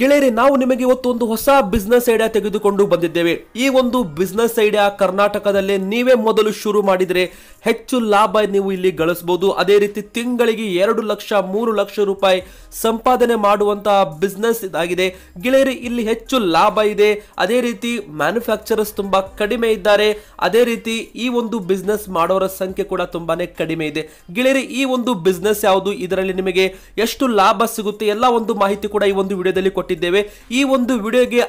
ಗೆಳೆಯರಿ ನಾವು ನಿಮಗೆ ಇವತ್ತು ಒಂದು ಹೊಸ ಬಿಸ್ನೆಸ್ ಐಡಿಯಾ ತೆಗೆದುಕೊಂಡು ಬಂದಿದ್ದೇವೆ ಈ ಒಂದು ಬಿಸ್ನೆಸ್ ಐಡಿಯಾ ಕರ್ನಾಟಕದಲ್ಲೇ ನೀವೇ ಮೊದಲು ಶುರು ಮಾಡಿದರೆ ಹೆಚ್ಚು ಲಾಭ ನೀವು ಇಲ್ಲಿ ಗಳಿಸಬಹುದು ಅದೇ ರೀತಿ ತಿಂಗಳಿಗೆ ಎರಡು ಲಕ್ಷ ಮೂರು ಲಕ್ಷ ರೂಪಾಯಿ ಸಂಪಾದನೆ ಮಾಡುವಂತಹ ಬಿಸ್ನೆಸ್ ಇದಾಗಿದೆ ಗೆಳೆಯರಿ ಇಲ್ಲಿ ಹೆಚ್ಚು ಲಾಭ ಇದೆ ಅದೇ ರೀತಿ ಮ್ಯಾನುಫ್ಯಾಕ್ಚರರ್ಸ್ ತುಂಬಾ ಕಡಿಮೆ ಇದ್ದಾರೆ ಅದೇ ರೀತಿ ಈ ಒಂದು ಬಿಸ್ನೆಸ್ ಮಾಡೋರ ಸಂಖ್ಯೆ ಕೂಡ ತುಂಬಾನೇ ಕಡಿಮೆ ಇದೆ ಗೆಳೆಯರಿ ಈ ಒಂದು ಬಿಸ್ನೆಸ್ ಯಾವುದು ಇದರಲ್ಲಿ ನಿಮಗೆ ಎಷ್ಟು ಲಾಭ ಸಿಗುತ್ತೆ ಎಲ್ಲ ಒಂದು ಮಾಹಿತಿ ಕೂಡ ಈ ಒಂದು ವಿಡಿಯೋದಲ್ಲಿ ಕೊಟ್ಟಿದ್ದೇವೆ ಈ ಒಂದು ವಿಡಿಯೋಗೆ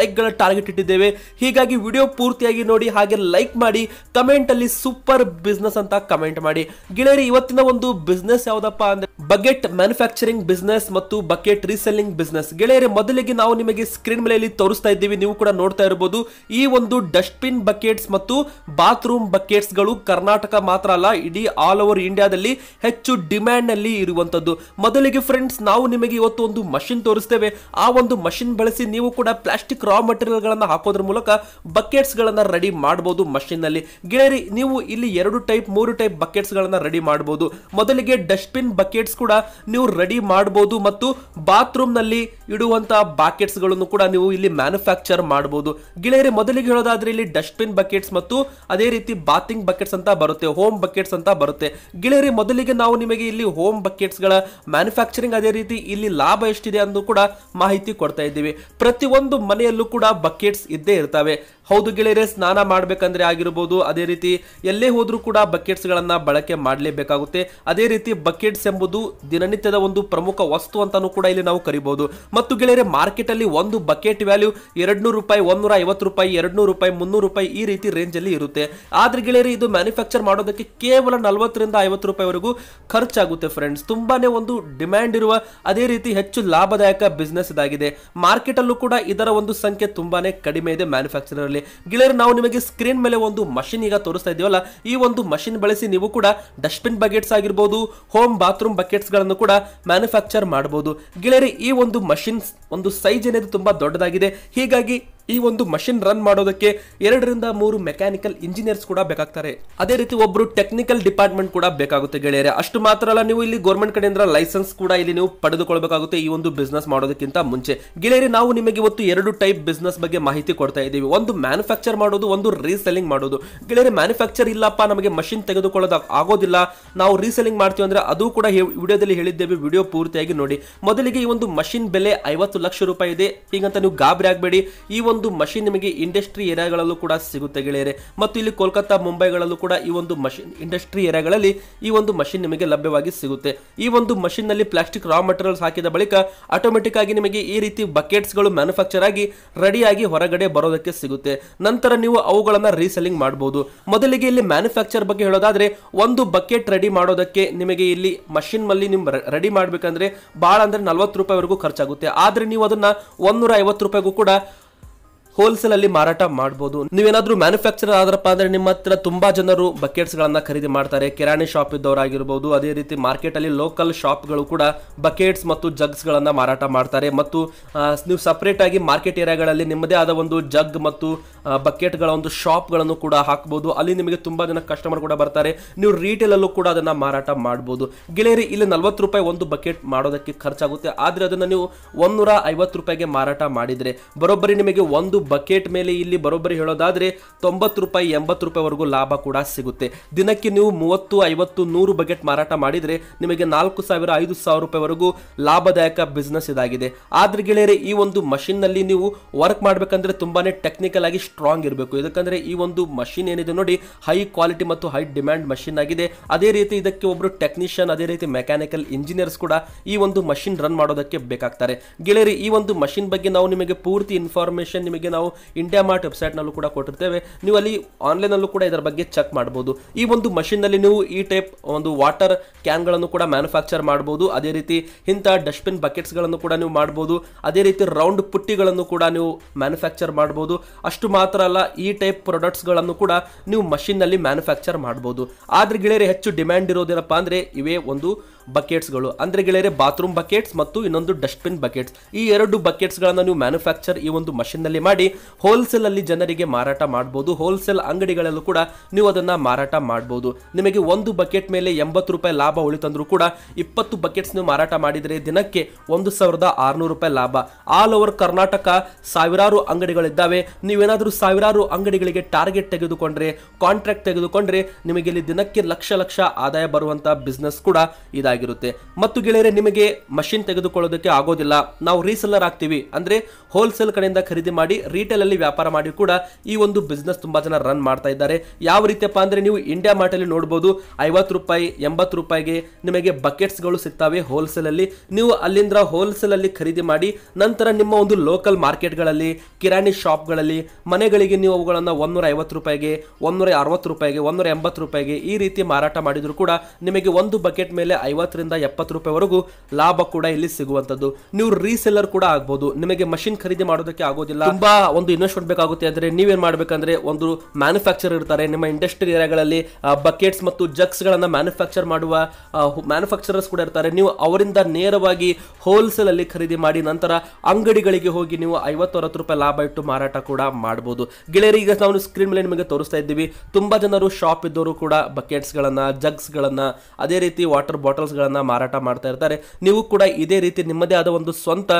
ಲೈಕ್ ಗಳ ಟಾರ್ಗೆಟ್ ಇಟ್ಟಿದ್ದೇವೆ ಹೀಗಾಗಿ ವಿಡಿಯೋ ಪೂರ್ತಿಯಾಗಿ ನೋಡಿ ಹಾಗೆ ಲೈಕ್ ಮಾಡಿ ಕಮೆಂಟ್ ಅಲ್ಲಿ ಸೂಪರ್ ಬಿಸ್ನೆಸ್ ಅಂತ ಕಮೆಂಟ್ ಮಾಡಿ ಗೆಳೆಯರಿ ಇವತ್ತಿನ ಒಂದು ಬಿಸ್ನೆಸ್ ಯಾವುದಪ್ಪ ಅಂದ್ರೆ ಬಕೆಟ್ ಮ್ಯಾನುಫ್ಯಾಕ್ಚರಿಂಗ್ ಬಿಸ್ನೆಸ್ ಮತ್ತು ಬಕೆಟ್ ರೀಸೆಲ್ಲಿಂಗ್ ಬಿಸ್ನೆಸ್ ಗೆಳೆಯರೆ ಮೊದಲಿಗೆ ನಾವು ನಿಮಗೆ ಸ್ಕ್ರೀನ್ ಮೇಲೆ ತೋರಿಸ್ತಾ ಇದ್ದೀವಿ ನೀವು ಕೂಡ ನೋಡ್ತಾ ಇರಬಹುದು ಈ ಒಂದು ಡಸ್ಟ್ಬಿನ್ ಬಕೆಟ್ಸ್ ಮತ್ತು ಬಾತ್ರೂಮ್ ಬಕೆಟ್ಸ್ ಗಳು ಕರ್ನಾಟಕ ಮಾತ್ರ ಅಲ್ಲ ಇಡೀ ಆಲ್ ಓವರ್ ಇಂಡಿಯಾದಲ್ಲಿ ಹೆಚ್ಚು ಡಿಮ್ಯಾಂಡ್ ನಲ್ಲಿ ಇರುವಂತದ್ದು ಮೊದಲಿಗೆ ಫ್ರೆಂಡ್ಸ್ ನಾವು ನಿಮಗೆ ಇವತ್ತು ಒಂದು ಮಷಿನ್ ತೋರಿಸ್ತೇವೆ ಆ ಒಂದು ಮಷಿನ್ ಬಳಸಿ ನೀವು ಕೂಡ ಪ್ಲಾಸ್ಟಿಕ್ ರಾ ಮಟೀರಿಯಲ್ ಗಳನ್ನ ಹಾಕೋದ್ರ ಮೂಲಕ ಬಕೆಟ್ಸ್ ಗಳನ್ನ ರೆಡಿ ಮಾಡಬಹುದು ಮಷಿನ್ ನಲ್ಲಿ ಗೆಳೆಯರಿ ನೀವು ಇಲ್ಲಿ ಎರಡು ಟೈಪ್ ಮೂರು ಟೈಪ್ ಬಕೆಟ್ಸ್ ಗಳನ್ನ ರೆಡಿ ಮಾಡಬಹುದು ಮೊದಲಿಗೆ ಡಸ್ಟ್ಬಿನ್ ಬಕೆಟ್ಸ್ ಕೂಡ ನೀವು ರೆಡಿ ಮಾಡಬಹುದು ಮತ್ತು ಬಾತ್ರೂಮ್ ನಲ್ಲಿ ಇಡುವಂತಹ ಗಳನ್ನು ಕೂಡ ನೀವು ಇಲ್ಲಿ ಮ್ಯಾನುಫ್ಯಾಕ್ಚರ್ ಮಾಡಬಹುದು ಗೆಳೆಯರೆ ಮೊದಲಿಗೆ ಹೇಳೋದಾದ್ರೆ ಇಲ್ಲಿ ಡಸ್ಟ್ಬಿನ್ ಬಕೆಟ್ಸ್ ಮತ್ತು ಅದೇ ರೀತಿ ಬಾತಿಂಗ್ ಬಕೆಟ್ಸ್ ಅಂತ ಬರುತ್ತೆ ಹೋಮ್ ಬಕೆಟ್ಸ್ ಅಂತ ಬರುತ್ತೆ ಗೆಳೆಯರೆ ಮೊದಲಿಗೆ ನಾವು ನಿಮಗೆ ಇಲ್ಲಿ ಹೋಮ್ ಬಕೆಟ್ಸ್ಗಳ ಮ್ಯಾನುಫ್ಯಾಕ್ಚರಿಂಗ್ ಅದೇ ರೀತಿ ಇಲ್ಲಿ ಲಾಭ ಎಷ್ಟಿದೆ ಅಂದು ಕೂಡ ಮಾಹಿತಿ ಕೊಡ್ತಾ ಇದ್ದೀವಿ ಪ್ರತಿಯೊಂದು ಮನೆಯಲ್ಲೂ ಕೂಡ ಬಕೆಟ್ಸ್ ಇದ್ದೇ ಇರ್ತವೆ ಹೌದು ಗೆಳೆಯರೆ ಸ್ನಾನ ಮಾಡಬೇಕಂದ್ರೆ ಆಗಿರ್ಬೋದು ಅದೇ ರೀತಿ ಎಲ್ಲೇ ಹೋದರೂ ಕೂಡ ಬಕೆಟ್ಸ್ಗಳನ್ನು ಬಳಕೆ ಮಾಡಲೇಬೇಕಾಗುತ್ತೆ ಅದೇ ರೀತಿ ಬಕೆಟ್ಸ್ ಎಂಬುದು ದಿನನಿತ್ಯದ ಒಂದು ಪ್ರಮುಖ ವಸ್ತು ಅಂತಾನೂ ಕೂಡ ಇಲ್ಲಿ ನಾವು ಕರಿಬಹುದು ಮತ್ತು ಗೆಳೆಯರೆ ಅಲ್ಲಿ ಒಂದು ಬಕೆಟ್ ವ್ಯಾಲ್ಯೂ ಎರಡ್ನೂರು ರೂಪಾಯಿ ಒಂದೂರ ಐವತ್ತು ರೂಪಾಯಿ ಎರಡ್ನೂರು ರೂಪಾಯಿ ಮುನ್ನೂರು ರೂಪಾಯಿ ಈ ರೀತಿ ರೇಂಜ್ ಅಲ್ಲಿ ಇರುತ್ತೆ ಆದ್ರೆ ಗೆಳೆಯರೆ ಇದು ಮ್ಯಾನುಫ್ಯಾಕ್ಚರ್ ಮಾಡೋದಕ್ಕೆ ಕೇವಲ ನಲವತ್ತರಿಂದ ಐವತ್ತು ರೂಪಾಯಿವರೆಗೂ ಖರ್ಚಾಗುತ್ತೆ ಫ್ರೆಂಡ್ಸ್ ತುಂಬಾನೇ ಒಂದು ಡಿಮ್ಯಾಂಡ್ ಇರುವ ಅದೇ ರೀತಿ ಹೆಚ್ಚು ಲಾಭದಾಯಕ ಬಿಸ್ನೆಸ್ ಇದಾಗಿದೆ ಅಲ್ಲೂ ಕೂಡ ಇದರ ಒಂದು ಸಂಖ್ಯೆ ತುಂಬಾನೇ ಕಡಿಮೆ ಇದೆ ಮ್ಯಾನುಫ್ಯಾಕ್ಚರ್ ಆಗಲಿ ನಾವು ನಿಮಗೆ ಸ್ಕ್ರೀನ್ ಮೇಲೆ ಒಂದು ಮಷಿನ್ ಈಗ ತೋರಿಸ್ತಾ ಇದೀವಲ್ಲ ಈ ಒಂದು ಮಷಿನ್ ಬಳಸಿ ನೀವು ಕೂಡ ಡಸ್ಟ್ಬಿನ್ ಬಕೆಟ್ಸ್ ಆಗಿರ್ಬೋದು ಹೋಮ್ ಬಾತ್ರೂಮ್ ಬಕೆಟ್ಸ್ ಗಳನ್ನು ಕೂಡ ಮ್ಯಾನುಫ್ಯಾಕ್ಚರ್ ಮಾಡಬಹುದು ಗಿಳರಿ ಈ ಒಂದು ಮಷಿನ್ ಒಂದು ಸೈಜ್ ಏನಿದೆ ತುಂಬಾ ದೊಡ್ಡದಾಗಿದೆ ಹೀಗಾಗಿ ಈ ಒಂದು ಮಷಿನ್ ರನ್ ಮಾಡೋದಕ್ಕೆ ಎರಡರಿಂದ ಮೂರು ಮೆಕ್ಯಾನಿಕಲ್ ಇಂಜಿನಿಯರ್ಸ್ ಕೂಡ ಬೇಕಾಗ್ತಾರೆ ಅದೇ ರೀತಿ ಒಬ್ರು ಟೆಕ್ನಿಕಲ್ ಡಿಪಾರ್ಟ್ಮೆಂಟ್ ಕೂಡ ಬೇಕಾಗುತ್ತೆ ಗೆಳೆಯರೆ ಅಷ್ಟು ಮಾತ್ರ ಅಲ್ಲ ನೀವು ಇಲ್ಲಿ ಗೌರ್ಮೆಂಟ್ ಕಡೆಯಿಂದ ಲೈಸೆನ್ಸ್ ಕೂಡ ಇಲ್ಲಿ ನೀವು ಪಡೆದುಕೊಳ್ಬೇಕಾಗುತ್ತೆ ಈ ಒಂದು ಬಿಸ್ನೆಸ್ ಮಾಡೋದಕ್ಕಿಂತ ಮುಂಚೆ ಗೆಳೆಯರಿ ನಾವು ನಿಮಗೆ ಇವತ್ತು ಎರಡು ಟೈಪ್ ಬಿಸ್ನೆಸ್ ಬಗ್ಗೆ ಮಾಹಿತಿ ಕೊಡ್ತಾ ಇದ್ದೀವಿ ಒಂದು ಮ್ಯಾನುಫ್ಯಾಕ್ಚರ್ ಮಾಡೋದು ಒಂದು ರೀಸೆಲಿಂಗ್ ಮಾಡೋದು ಗೆಳೆಯರಿ ಮ್ಯಾನುಫ್ಯಾಕ್ಚರ್ ಇಲ್ಲಪ್ಪ ನಮಗೆ ಮಷಿನ್ ತೆಗೆದುಕೊಳ್ಳೋದಕ್ಕೆ ಆಗೋದಿಲ್ಲ ನಾವು ರೀಸೆಲಿಂಗ್ ಮಾಡ್ತೀವಿ ಅಂದ್ರೆ ಅದು ಕೂಡ ವಿಡಿಯೋದಲ್ಲಿ ಹೇಳಿದ್ದೇವೆ ವಿಡಿಯೋ ಪೂರ್ತಿಯಾಗಿ ನೋಡಿ ಮೊದಲಿಗೆ ಈ ಒಂದು ಮಷಿನ್ ಬೆಲೆ ಐವತ್ತು ಲಕ್ಷ ರೂಪಾಯಿ ಇದೆ ಈಗಂತ ನೀವು ಗಾಬರಿ ಆಗಬೇಡಿ ಈ ಒಂದು ಒಂದು ಮಷಿನ್ ನಿಮಗೆ ಇಂಡಸ್ಟ್ರಿ ಏರಿಯಾಗಳಲ್ಲೂ ಕೂಡ ಸಿಗುತ್ತೆ ಗೆಳೆಯರೆ ಮತ್ತು ಇಲ್ಲಿ ಕೋಲ್ಕತ್ತಾ ಮುಂಬೈಗಳಲ್ಲೂ ಕೂಡ ಈ ಒಂದು ಮಷಿನ್ ಇಂಡಸ್ಟ್ರಿ ಏರಿಯಾಗಳಲ್ಲಿ ಈ ಒಂದು ಮಷಿನ್ ನಿಮಗೆ ಲಭ್ಯವಾಗಿ ಸಿಗುತ್ತೆ ಈ ಒಂದು ಮಷಿನ್ ನಲ್ಲಿ ಪ್ಲಾಸ್ಟಿಕ್ ರಾ ಮೆಟೀರಿಯಲ್ಸ್ ಹಾಕಿದ ಬಳಿಕ ಆಟೋಮೆಟಿಕ್ ಆಗಿ ನಿಮಗೆ ಈ ರೀತಿ ಬಕೆಟ್ಸ್ ಗಳು ಮ್ಯಾನುಫ್ಯಾಕ್ಚರ್ ಆಗಿ ರೆಡಿಯಾಗಿ ಹೊರಗಡೆ ಬರೋದಕ್ಕೆ ಸಿಗುತ್ತೆ ನಂತರ ನೀವು ಅವುಗಳನ್ನು ರೀಸೆಲಿಂಗ್ ಮಾಡಬಹುದು ಮೊದಲಿಗೆ ಇಲ್ಲಿ ಮ್ಯಾನುಫ್ಯಾಕ್ಚರ್ ಬಗ್ಗೆ ಹೇಳೋದಾದ್ರೆ ಒಂದು ಬಕೆಟ್ ರೆಡಿ ಮಾಡೋದಕ್ಕೆ ನಿಮಗೆ ಇಲ್ಲಿ ಮಷಿನ್ ನಲ್ಲಿ ನಿಮ್ ರೆಡಿ ಮಾಡಬೇಕಂದ್ರೆ ಬಹಳ ಅಂದ್ರೆ ನಲ್ವತ್ತು ರೂಪಾಯಿವರೆಗೂ ಖರ್ಚಾಗುತ್ತೆ ಆದ್ರೆ ನೀವು ಅದನ್ನ ಒಂದೂರ ಐವತ್ತು ರೂಪಾಯಿಗೂ ಕೂಡ ಹೋಲ್ಸೇಲ್ ಅಲ್ಲಿ ಮಾರಾಟ ಮಾಡಬಹುದು ನೀವೇನಾದ್ರೂ ಮ್ಯಾನುಫ್ಯಾಕ್ಚರ್ ಆದ್ರಪ್ಪ ಅಂದ್ರೆ ನಿಮ್ಮ ಹತ್ರ ತುಂಬಾ ಜನರು ಬಕೆಟ್ಸ್ ಗಳನ್ನ ಖರೀದಿ ಮಾಡ್ತಾರೆ ಕಿರಾಣಿ ಶಾಪ್ ಇದ್ದವರಾಗಿರ್ಬೋದು ಅದೇ ರೀತಿ ಮಾರ್ಕೆಟ್ ಅಲ್ಲಿ ಲೋಕಲ್ ಶಾಪ್ ಗಳು ಕೂಡ ಬಕೆಟ್ಸ್ ಮತ್ತು ಜಗ್ಸ್ ಗಳನ್ನ ಮಾರಾಟ ಮಾಡ್ತಾರೆ ಮತ್ತು ನೀವು ಸಪರೇಟ್ ಆಗಿ ಮಾರ್ಕೆಟ್ ಏರಿಯಾಗಳಲ್ಲಿ ನಿಮ್ಮದೇ ಆದ ಒಂದು ಜಗ್ ಮತ್ತು ಬಕೆಟ್ ಗಳ ಒಂದು ಶಾಪ್ ಗಳನ್ನು ಕೂಡ ಹಾಕಬಹುದು ಅಲ್ಲಿ ನಿಮಗೆ ತುಂಬಾ ಜನ ಕಸ್ಟಮರ್ ಕೂಡ ಬರ್ತಾರೆ ನೀವು ರೀಟೇಲ್ ಅಲ್ಲೂ ಕೂಡ ಅದನ್ನ ಮಾರಾಟ ಮಾಡಬಹುದು ಗೆಳೆಯರಿ ಇಲ್ಲಿ ನಲ್ವತ್ತು ರೂಪಾಯಿ ಒಂದು ಬಕೆಟ್ ಮಾಡೋದಕ್ಕೆ ಖರ್ಚಾಗುತ್ತೆ ಆದ್ರೆ ಅದನ್ನ ನೀವು ಒಂದೂರ ಐವತ್ತು ರೂಪಾಯಿಗೆ ಮಾರಾಟ ಮಾಡಿದ್ರೆ ಬರೋಬ್ಬರಿ ನಿಮಗೆ ಒಂದು ಬಕೆಟ್ ಮೇಲೆ ಇಲ್ಲಿ ಬರೋಬ್ಬರಿ ಹೇಳೋದಾದ್ರೆ ತೊಂಬತ್ತು ರೂಪಾಯಿ ಎಂಬತ್ತು ರೂಪಾಯಿವರೆಗೂ ಲಾಭ ಕೂಡ ಸಿಗುತ್ತೆ ದಿನಕ್ಕೆ ನೀವು ಮೂವತ್ತು ಐವತ್ತು ನೂರು ಬಕೆಟ್ ಮಾರಾಟ ಮಾಡಿದರೆ ನಿಮಗೆ ನಾಲ್ಕು ಸಾವಿರ ಐದು ಸಾವಿರ ರೂಪಾಯಿವರೆಗೂ ಲಾಭದಾಯಕ ಬಿಸ್ನೆಸ್ ಇದಾಗಿದೆ ಆದ್ರೆ ಗೆಳೆಯರೆ ಈ ಒಂದು ನಲ್ಲಿ ನೀವು ವರ್ಕ್ ಮಾಡಬೇಕಂದ್ರೆ ತುಂಬಾನೇ ಟೆಕ್ನಿಕಲ್ ಆಗಿ ಸ್ಟ್ರಾಂಗ್ ಇರಬೇಕು ಯಾಕಂದ್ರೆ ಈ ಒಂದು ಮಷಿನ್ ಏನಿದೆ ನೋಡಿ ಹೈ ಕ್ವಾಲಿಟಿ ಮತ್ತು ಹೈ ಡಿಮ್ಯಾಂಡ್ ಮಷಿನ್ ಆಗಿದೆ ಅದೇ ರೀತಿ ಇದಕ್ಕೆ ಒಬ್ಬರು ಟೆಕ್ನಿಷಿಯನ್ ಅದೇ ರೀತಿ ಮೆಕ್ಯಾನಿಕಲ್ ಇಂಜಿನಿಯರ್ಸ್ ಕೂಡ ಈ ಒಂದು ಮಷಿನ್ ರನ್ ಮಾಡೋದಕ್ಕೆ ಬೇಕಾಗ್ತಾರೆ ಗೆಳೆಯರಿ ಈ ಒಂದು ಮಷಿನ್ ಬಗ್ಗೆ ನಾವು ನಿಮಗೆ ಪೂರ್ತಿ ಇನ್ಫಾರ್ಮೇಶನ್ ನಿಮಗೆ ನಾವು ಇಂಡಿಯಾ ಮಾರ್ಟ್ ವೆಬ್ಸೈಟ್ನಲ್ಲೂ ಕೂಡ ಕೊಟ್ಟಿರ್ತೇವೆ ನೀವು ಅಲ್ಲಿ ಆನ್ಲೈನಲ್ಲೂ ಕೂಡ ಇದರ ಬಗ್ಗೆ ಚೆಕ್ ಮಾಡ್ಬೋದು ಈ ಒಂದು ನಲ್ಲಿ ನೀವು ಈ ಟೈಪ್ ಒಂದು ವಾಟರ್ ಕ್ಯಾನ್ಗಳನ್ನು ಕೂಡ ಮ್ಯಾನುಫ್ಯಾಕ್ಚರ್ ಮಾಡ್ಬೋದು ಅದೇ ರೀತಿ ಇಂಥ ಡಸ್ಟ್ಬಿನ್ ಬಕೆಟ್ಸ್ಗಳನ್ನು ಕೂಡ ನೀವು ಮಾಡ್ಬೋದು ಅದೇ ರೀತಿ ರೌಂಡ್ ಪುಟ್ಟಿಗಳನ್ನು ಕೂಡ ನೀವು ಮ್ಯಾನುಫ್ಯಾಕ್ಚರ್ ಮಾಡ್ಬೋದು ಅಷ್ಟು ಮಾತ್ರ ಅಲ್ಲ ಈ ಟೈಪ್ ಪ್ರಾಡಕ್ಟ್ಸ್ಗಳನ್ನು ಕೂಡ ನೀವು ಮಷಿನ್ನಲ್ಲಿ ಮ್ಯಾನುಫ್ಯಾಕ್ಚರ್ ಮಾಡ್ಬೋದು ಆದ್ರೆ ಗೆಳೆಯರೆ ಹೆಚ್ಚು ಡಿಮ್ಯಾಂಡ್ ಇರೋದೇನಪ್ಪ ಅಂದರೆ ಇವೇ ಒಂದು ಬಕೆಟ್ಸ್ಗಳು ಅಂದರೆ ಗೆಳೆಯರೆ ಬಾತ್ರೂಮ್ ಬಕೆಟ್ಸ್ ಮತ್ತು ಇನ್ನೊಂದು ಡಸ್ಟ್ಬಿನ್ ಬಕೆಟ್ಸ್ ಈ ಎರಡು ಬಕೆಟ್ಸ್ ಬಕೆಟ್ಸ್ಗಳನ್ನು ನೀವು ಮ್ಯಾನುಫ್ಯಾಕ್ಚರ್ ಈ ಒಂದು ಮಷಿನ್ನಲ್ಲಿ ಮಾಡಿ ಹೋಲ್ಸೇಲ್ ಅಲ್ಲಿ ಜನರಿಗೆ ಮಾರಾಟ ಮಾಡಬಹುದು ಹೋಲ್ಸೇಲ್ ಅಂಗಡಿಗಳಲ್ಲೂ ಕೂಡ ನೀವು ಅದನ್ನ ಮಾರಾಟ ಮಾಡ್ಬೋದು ನಿಮಗೆ ಒಂದು ಬಕೆಟ್ ಮೇಲೆ ಎಂಬತ್ತು ರೂಪಾಯಿ ಲಾಭ ಉಳಿತಂದ್ರೂ ಕೂಡ ಇಪ್ಪತ್ತು ಬಕೆಟ್ಸ್ ನೀವು ಮಾರಾಟ ಮಾಡಿದರೆ ದಿನಕ್ಕೆ ಒಂದು ಸಾವಿರದ ಆರುನೂರು ರೂಪಾಯಿ ಲಾಭ ಆಲ್ ಓವರ್ ಕರ್ನಾಟಕ ಸಾವಿರಾರು ಅಂಗಡಿಗಳಿದ್ದಾವೆ ನೀವೇನಾದರೂ ಸಾವಿರಾರು ಅಂಗಡಿಗಳಿಗೆ ಟಾರ್ಗೆಟ್ ತೆಗೆದುಕೊಂಡ್ರೆ ಕಾಂಟ್ರಾಕ್ಟ್ ತೆಗೆದುಕೊಂಡ್ರೆ ನಿಮಗೆ ಇಲ್ಲಿ ದಿನಕ್ಕೆ ಲಕ್ಷ ಲಕ್ಷ ಆದಾಯ ಬರುವಂತಹ ಬಿಸ್ನೆಸ್ ಕೂಡ ಇದಾಗಿದೆ ಆಗಿರುತ್ತೆ ಮತ್ತು ಗೆಳೆಯರೆ ನಿಮಗೆ ಮಷಿನ್ ತೆಗೆದುಕೊಳ್ಳೋದಕ್ಕೆ ಆಗೋದಿಲ್ಲ ನಾವು ರೀಸೆಲ್ಲರ್ ಆಗ್ತೀವಿ ಅಂದ್ರೆ ಹೋಲ್ಸೇಲ್ ಕಡೆಯಿಂದ ಖರೀದಿ ಮಾಡಿ ಅಲ್ಲಿ ವ್ಯಾಪಾರ ಮಾಡಿ ಕೂಡ ಈ ಒಂದು ಬಿಸ್ನೆಸ್ ತುಂಬಾ ಜನ ರನ್ ಮಾಡ್ತಾ ಇದ್ದಾರೆ ಯಾವ ರೀತಿಯಪ್ಪ ಅಂದ್ರೆ ನೀವು ಇಂಡಿಯಾ ಅಲ್ಲಿ ನೋಡಬಹುದು ಐವತ್ತು ರೂಪಾಯಿ ಎಂಬತ್ತು ರೂಪಾಯಿಗೆ ನಿಮಗೆ ಬಕೆಟ್ಸ್ ಸಿಗ್ತಾವೆ ಸಿಗ್ತವೆ ಅಲ್ಲಿ ನೀವು ಅಲ್ಲಿಂದ ಹೋಲ್ಸೇಲ್ ಅಲ್ಲಿ ಖರೀದಿ ಮಾಡಿ ನಂತರ ನಿಮ್ಮ ಒಂದು ಲೋಕಲ್ ಗಳಲ್ಲಿ ಕಿರಾಣಿ ಗಳಲ್ಲಿ ಮನೆಗಳಿಗೆ ನೀವು ಅವುಗಳನ್ನು ಒಂದೂರ ಐವತ್ತು ರೂಪಾಯಿಗೆ ಒಂದೂರ ಅರವತ್ತು ರೂಪಾಯಿಗೆ ಒಂದೂರ ಎಂಬತ್ತು ರೂಪಾಯಿಗೆ ಈ ರೀತಿ ಮಾರಾಟ ಮಾಡಿದ್ರು ಕೂಡ ನಿಮಗೆ ಒಂದು ಬಕೆಟ್ ಮೇಲೆ ಐವತ್ತು ಮೂವತ್ತರಿಂದ ಎಪ್ಪತ್ತು ರೂಪಾಯಿವರೆಗೂ ಲಾಭ ಕೂಡ ಇಲ್ಲಿ ಸಿಗುವಂತದ್ದು ನೀವು ರೀಸೆಲ್ಲರ್ ಕೂಡ ಆಗ್ಬೋದು ನಿಮಗೆ ಮಷಿನ್ ಖರೀದಿ ಮಾಡೋದಕ್ಕೆ ಆಗೋದಿಲ್ಲ ತುಂಬಾ ಒಂದು ಇನ್ವೆಸ್ಟ್ಮೆಂಟ್ ಬೇಕಾಗುತ್ತೆ ಅಂದ್ರೆ ನೀವೇನ್ ಮಾಡಬೇಕಂದ್ರೆ ಒಂದು ಮ್ಯಾನುಫ್ಯಾಕ್ಚರ್ ಇರ್ತಾರೆ ನಿಮ್ಮ ಇಂಡಸ್ಟ್ರಿ ಏರಿಯಾಗಳಲ್ಲಿ ಬಕೆಟ್ಸ್ ಮತ್ತು ಜಗ್ಸ್ ಗಳನ್ನ ಮ್ಯಾನುಫ್ಯಾಕ್ಚರ್ ಮಾಡುವ ಮ್ಯಾನುಫ್ಯಾಕ್ಚರರ್ಸ್ ಕೂಡ ಇರ್ತಾರೆ ನೀವು ಅವರಿಂದ ನೇರವಾಗಿ ಹೋಲ್ಸೇಲ್ ಅಲ್ಲಿ ಖರೀದಿ ಮಾಡಿ ನಂತರ ಅಂಗಡಿಗಳಿಗೆ ಹೋಗಿ ನೀವು ಐವತ್ತರವತ್ತು ರೂಪಾಯಿ ಲಾಭ ಇಟ್ಟು ಮಾರಾಟ ಕೂಡ ಮಾಡಬಹುದು ಗೆಳೆಯರು ಈಗ ನಾವು ಸ್ಕ್ರೀನ್ ಮೇಲೆ ನಿಮಗೆ ತೋರಿಸ್ತಾ ಇದ್ದೀವಿ ತುಂಬಾ ಜನರು ಶಾಪ್ ಇದ್ದವರು ಕೂಡ ಬಕೆಟ್ಸ್ ಗಳನ್ನ ಜಗ್ಸ್ ಗಳನ್ನ ಅದೇ ರೀತಿ ವಾಟರ್ ಬಾಟಲ್ಸ್ ಗಳನ್ನ ಮಾರಾಟ ಮಾಡ್ತಾ ಇರ್ತಾರೆ ನೀವು ಕೂಡ ಇದೇ ರೀತಿ ನಿಮ್ಮದೇ ಆದ ಒಂದು ಸ್ವಂತ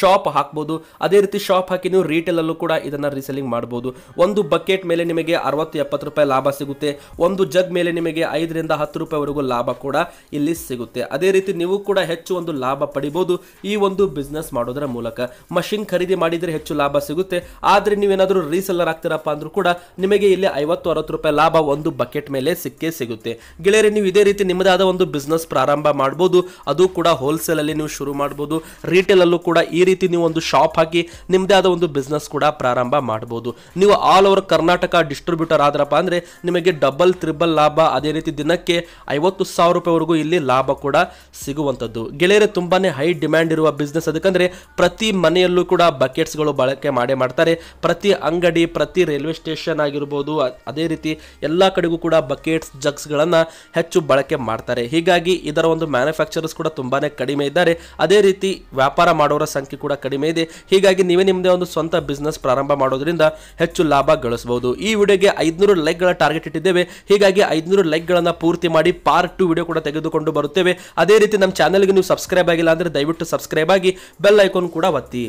ಶಾಪ್ ಹಾಕ್ಬೋದು ಅದೇ ರೀತಿ ಶಾಪ್ ಹಾಕಿ ನೀವು ರೀಟೇಲಲ್ಲೂ ಕೂಡ ಇದನ್ನು ರೀಸೆಲಿಂಗ್ ಮಾಡ್ಬೋದು ಒಂದು ಬಕೆಟ್ ಮೇಲೆ ನಿಮಗೆ ಅರವತ್ತು ಎಪ್ಪತ್ತು ರೂಪಾಯಿ ಲಾಭ ಸಿಗುತ್ತೆ ಒಂದು ಜಗ್ ಮೇಲೆ ನಿಮಗೆ ಐದರಿಂದ ಹತ್ತು ರೂಪಾಯಿವರೆಗೂ ಲಾಭ ಕೂಡ ಇಲ್ಲಿ ಸಿಗುತ್ತೆ ಅದೇ ರೀತಿ ನೀವು ಕೂಡ ಹೆಚ್ಚು ಒಂದು ಲಾಭ ಪಡಿಬೋದು ಈ ಒಂದು ಬಿಸ್ನೆಸ್ ಮಾಡೋದರ ಮೂಲಕ ಮಷಿನ್ ಖರೀದಿ ಮಾಡಿದರೆ ಹೆಚ್ಚು ಲಾಭ ಸಿಗುತ್ತೆ ಆದರೆ ನೀವೇನಾದರೂ ರೀಸೆಲ್ಲರ್ ಆಗ್ತೀರಪ್ಪ ಅಂದರೂ ಕೂಡ ನಿಮಗೆ ಇಲ್ಲಿ ಐವತ್ತು ಅರವತ್ತು ರೂಪಾಯಿ ಲಾಭ ಒಂದು ಬಕೆಟ್ ಮೇಲೆ ಸಿಕ್ಕೇ ಸಿಗುತ್ತೆ ಗೆಳೆಯರೆ ನೀವು ಇದೇ ರೀತಿ ನಿಮ್ಮದಾದ ಒಂದು ಬಿಸ್ನೆಸ್ ಪ್ರಾರಂಭ ಮಾಡಬಹುದು ಅದು ಕೂಡ ಹೋಲ್ಸೇಲಲ್ಲಿ ನೀವು ಶುರು ಮಾಡ್ಬೋದು ರೀಟೇಲಲ್ಲೂ ಕೂಡ ಈ ರೀತಿ ನೀವು ಒಂದು ಶಾಪ್ ಹಾಕಿ ನಿಮ್ಮದೇ ಆದ ಒಂದು ಬಿಸ್ನೆಸ್ ಕೂಡ ಪ್ರಾರಂಭ ಮಾಡ್ಬೋದು ನೀವು ಆಲ್ ಓವರ್ ಕರ್ನಾಟಕ ಡಿಸ್ಟ್ರಿಬ್ಯೂಟರ್ ಆದ್ರಪ್ಪ ಅಂದರೆ ನಿಮಗೆ ಡಬಲ್ ತ್ರಿಬಲ್ ಲಾಭ ಅದೇ ರೀತಿ ದಿನಕ್ಕೆ ಐವತ್ತು ಸಾವಿರ ರೂಪಾಯಿವರೆಗೂ ಇಲ್ಲಿ ಲಾಭ ಕೂಡ ಸಿಗುವಂಥದ್ದು ಗೆಳೆಯರೆ ತುಂಬಾ ಹೈ ಡಿಮ್ಯಾಂಡ್ ಇರುವ ಬಿಸ್ನೆಸ್ ಅದಕ್ಕಂದರೆ ಪ್ರತಿ ಮನೆಯಲ್ಲೂ ಕೂಡ ಬಕೆಟ್ಸ್ಗಳು ಬಳಕೆ ಮಾಡಿ ಮಾಡ್ತಾರೆ ಪ್ರತಿ ಅಂಗಡಿ ಪ್ರತಿ ರೈಲ್ವೆ ಸ್ಟೇಷನ್ ಆಗಿರ್ಬೋದು ಅದೇ ರೀತಿ ಎಲ್ಲ ಕಡೆಗೂ ಕೂಡ ಬಕೆಟ್ಸ್ ಜಗ್ಸ್ಗಳನ್ನು ಹೆಚ್ಚು ಬಳಕೆ ಮಾಡ್ತಾರೆ ಹೀಗಾಗಿ ಇದರ ಒಂದು ಮ್ಯಾನುಫ್ಯಾಕ್ಚರರ್ಸ್ ಕೂಡ ತುಂಬಾ ಕಡಿಮೆ ಇದ್ದಾರೆ ಅದೇ ರೀತಿ ವ್ಯಾಪಾರ ಮಾಡೋರ ಸಂಖ್ಯೆ ಸಂಖ್ಯೆ ಕೂಡ ಕಡಿಮೆ ಇದೆ ಹೀಗಾಗಿ ನೀವೇ ನಿಮ್ಮದೇ ಒಂದು ಸ್ವಂತ ಬಿಸ್ನೆಸ್ ಪ್ರಾರಂಭ ಮಾಡೋದ್ರಿಂದ ಹೆಚ್ಚು ಲಾಭ ಗಳಿಸಬಹುದು ಈ ವಿಡಿಯೋಗೆ ಐದುನೂರು ಲೈಕ್ಗಳ ಟಾರ್ಗೆಟ್ ಇಟ್ಟಿದ್ದೇವೆ ಹೀಗಾಗಿ ಐದುನೂರು ಲೈಕ್ಗಳನ್ನು ಪೂರ್ತಿ ಮಾಡಿ ಪಾರ್ಟ್ ಟು ವಿಡಿಯೋ ಕೂಡ ತೆಗೆದುಕೊಂಡು ಬರುತ್ತೇವೆ ಅದೇ ರೀತಿ ನಮ್ಮ ಚಾನಲ್ಗೆ ನೀವು ಸಬ್ಸ್ಕ್ರೈಬ್ ಆಗಿಲ್ಲ ಅಂದರೆ ದಯವಿಟ್ಟು ಸಬ್ಸ್ಕ್ರೈಬ್ ಆಗಿ ಬೆಲ್ ಐಕೋನ್ ಕೂಡ ಒತ್ತಿ